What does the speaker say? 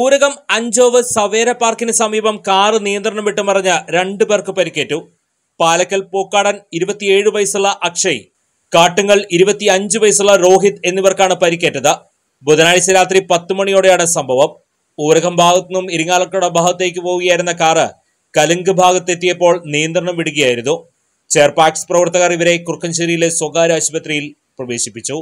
ഊരകം അഞ്ചോവ് സവേര പാർക്കിന് സമീപം കാറ് നിയന്ത്രണം വിട്ടുമറിഞ്ഞ് രണ്ടു പേർക്ക് പരിക്കേറ്റു പാലക്കൽ പൂക്കാടൻ ഇരുപത്തിയേഴ് വയസ്സുള്ള അക്ഷയ് കാട്ടുങ്ങൽ ഇരുപത്തിയഞ്ച് വയസ്സുള്ള രോഹിത് എന്നിവർക്കാണ് പരിക്കേറ്റത് ബുധനാഴ്ച രാത്രി പത്ത് മണിയോടെയാണ് സംഭവം ഊരകം ഭാഗത്തു നിന്നും ഇരിങ്ങാലക്കുട ഭാഗത്തേക്ക് പോവുകയായിരുന്ന കാറ് കലുങ്ക് ഭാഗത്തെത്തിയപ്പോൾ നിയന്ത്രണം വിടുകയായിരുന്നു ചെയർപാക്സ് പ്രവർത്തകർ ഇവരെ കുറുക്കഞ്ചേരിയിലെ സ്വകാര്യ ആശുപത്രിയിൽ പ്രവേശിപ്പിച്ചു